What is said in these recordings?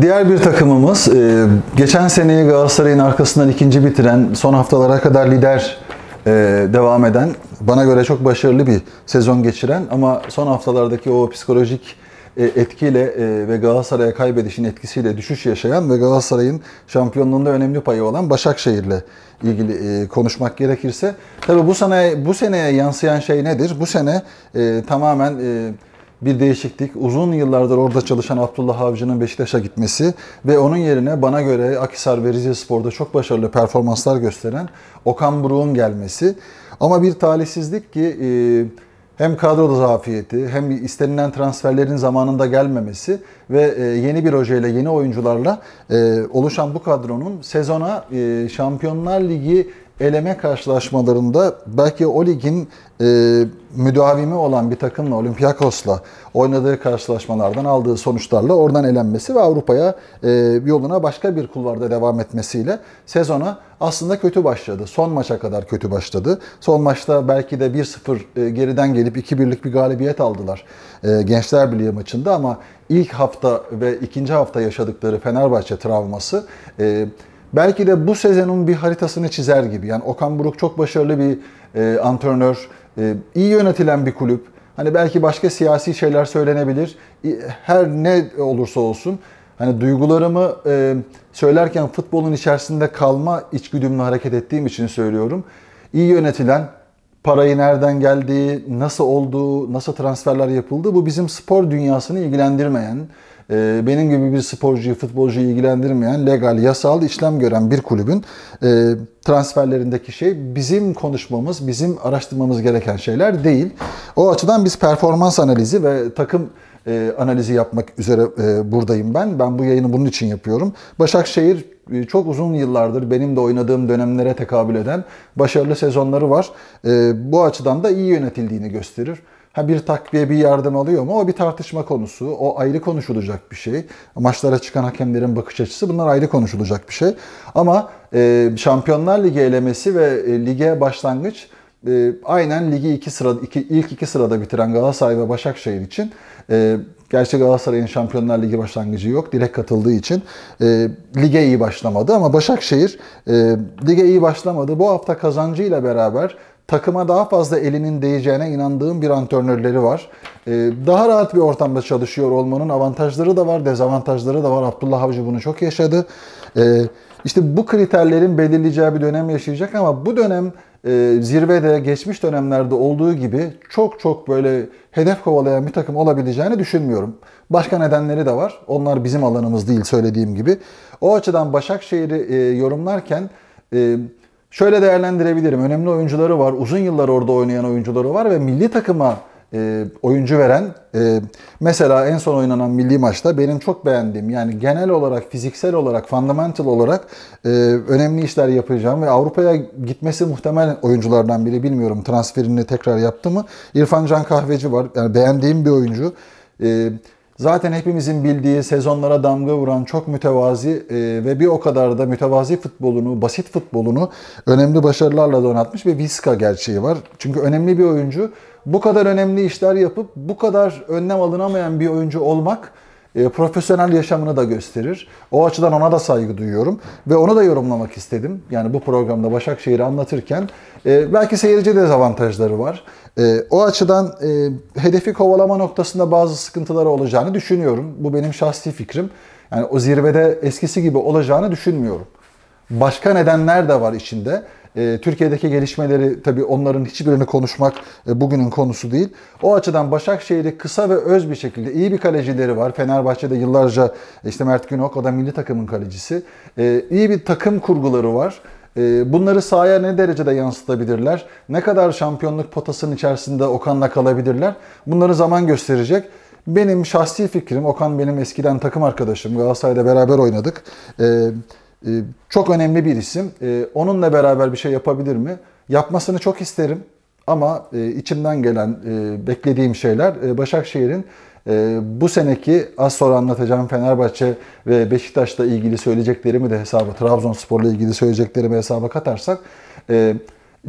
Diğer bir takımımız e, geçen seneyi Galatasaray'ın arkasından ikinci bitiren, son haftalara kadar lider e, devam eden, bana göre çok başarılı bir sezon geçiren ama son haftalardaki o psikolojik e, etkiyle ve Galatasaray'a kaybedişin etkisiyle düşüş yaşayan ve Galatasaray'ın şampiyonluğunda önemli payı olan Başakşehir'le ilgili konuşmak gerekirse tabii bu sene bu seneye yansıyan şey nedir? Bu sene tamamen bir değişiklik, uzun yıllardır orada çalışan Abdullah Avcı'nın Beşiktaş'a gitmesi ve onun yerine bana göre Akhisar ve Rize Spor'da çok başarılı performanslar gösteren Okan Buruk'un gelmesi. Ama bir talihsizlik ki e, hem kadro zafiyeti hem istenilen transferlerin zamanında gelmemesi ve e, yeni bir hocayla yeni oyuncularla e, oluşan bu kadronun sezona Şampiyonlar Ligi eleme karşılaşmalarında belki o ligin e, müdavimi olan bir takımla Olympiakos'la oynadığı karşılaşmalardan aldığı sonuçlarla oradan elenmesi ve Avrupa'ya e, yoluna başka bir kulvarda devam etmesiyle sezona aslında kötü başladı. Son maça kadar kötü başladı. Son maçta belki de 1-0 e, geriden gelip 2-1'lik bir galibiyet aldılar e, Gençler Birliği maçında ama ilk hafta ve ikinci hafta yaşadıkları Fenerbahçe travması e, belki de bu sezonun bir haritasını çizer gibi. Yani Okan Buruk çok başarılı bir e, antrenör, e, iyi yönetilen bir kulüp. Hani belki başka siyasi şeyler söylenebilir. E, her ne olursa olsun hani duygularımı e, söylerken futbolun içerisinde kalma içgüdümle hareket ettiğim için söylüyorum. İyi yönetilen, parayı nereden geldiği, nasıl olduğu, nasıl transferler yapıldı, bu bizim spor dünyasını ilgilendirmeyen, ee, benim gibi bir sporcuyu, futbolcuyu ilgilendirmeyen legal, yasal işlem gören bir kulübün e, transferlerindeki şey bizim konuşmamız, bizim araştırmamız gereken şeyler değil. O açıdan biz performans analizi ve takım e, analizi yapmak üzere e, buradayım ben. Ben bu yayını bunun için yapıyorum. Başakşehir çok uzun yıllardır benim de oynadığım dönemlere tekabül eden başarılı sezonları var. bu açıdan da iyi yönetildiğini gösterir. Ha bir takviye bir yardım alıyor mu? O bir tartışma konusu. O ayrı konuşulacak bir şey. Maçlara çıkan hakemlerin bakış açısı bunlar ayrı konuşulacak bir şey. Ama e, Şampiyonlar Ligi elemesi ve e, lige başlangıç e, aynen ligi iki sırada, iki, ilk iki sırada bitiren Galatasaray ve Başakşehir için e, gerçi Galatasaray'ın Şampiyonlar Ligi başlangıcı yok. Direkt katıldığı için e, lige iyi başlamadı ama Başakşehir e, lige iyi başlamadı. Bu hafta kazancıyla beraber takıma daha fazla elinin değeceğine inandığım bir antrenörleri var. Ee, daha rahat bir ortamda çalışıyor olmanın avantajları da var, dezavantajları da var. Abdullah Avcı bunu çok yaşadı. Ee, işte bu kriterlerin belirleyeceği bir dönem yaşayacak ama bu dönem e, zirvede geçmiş dönemlerde olduğu gibi çok çok böyle hedef kovalayan bir takım olabileceğini düşünmüyorum. Başka nedenleri de var. Onlar bizim alanımız değil söylediğim gibi. O açıdan Başakşehir'i e, yorumlarken e, şöyle değerlendirebilirim. Önemli oyuncuları var, uzun yıllar orada oynayan oyuncuları var ve milli takıma e, oyuncu veren e, mesela en son oynanan milli maçta benim çok beğendiğim yani genel olarak fiziksel olarak fundamental olarak e, önemli işler yapacağım ve Avrupa'ya gitmesi muhtemel oyunculardan biri bilmiyorum transferini tekrar yaptı mı İrfan Can Kahveci var yani beğendiğim bir oyuncu. E, Zaten hepimizin bildiği sezonlara damga vuran çok mütevazi e, ve bir o kadar da mütevazi futbolunu, basit futbolunu önemli başarılarla donatmış bir Viska gerçeği var. Çünkü önemli bir oyuncu bu kadar önemli işler yapıp bu kadar önlem alınamayan bir oyuncu olmak e, profesyonel yaşamını da gösterir. O açıdan ona da saygı duyuyorum ve onu da yorumlamak istedim. Yani bu programda Başakşehir'i anlatırken e, belki seyirci dezavantajları var. E, o açıdan e, hedefi kovalama noktasında bazı sıkıntıları olacağını düşünüyorum. Bu benim şahsi fikrim. Yani o zirvede eskisi gibi olacağını düşünmüyorum. Başka nedenler de var içinde. E, Türkiye'deki gelişmeleri tabii onların hiçbirini konuşmak e, bugünün konusu değil. O açıdan Başakşehir'i kısa ve öz bir şekilde iyi bir kalecileri var. Fenerbahçe'de yıllarca işte Mert Günok o da milli takımın kalecisi. E, iyi bir takım kurguları var. E, bunları sahaya ne derecede yansıtabilirler? Ne kadar şampiyonluk potasının içerisinde Okan'la kalabilirler? Bunları zaman gösterecek. Benim şahsi fikrim, Okan benim eskiden takım arkadaşım. Galatasaray'da beraber oynadık. Ee, ee, çok önemli bir isim. Ee, onunla beraber bir şey yapabilir mi? Yapmasını çok isterim. Ama e, içimden gelen, e, beklediğim şeyler e, Başakşehir'in bu seneki az sonra anlatacağım Fenerbahçe ve Beşiktaş'la ilgili söyleyeceklerimi de hesaba, Trabzonspor'la ilgili söyleyeceklerimi hesaba katarsak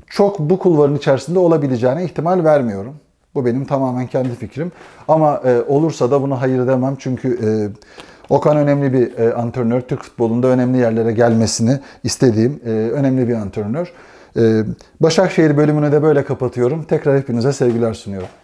çok bu kulvarın içerisinde olabileceğine ihtimal vermiyorum. Bu benim tamamen kendi fikrim. Ama olursa da bunu hayır demem çünkü Okan önemli bir e, antrenör. Türk futbolunda önemli yerlere gelmesini istediğim e, önemli bir antrenör. E, Başakşehir bölümünü de böyle kapatıyorum. Tekrar hepinize sevgiler sunuyorum.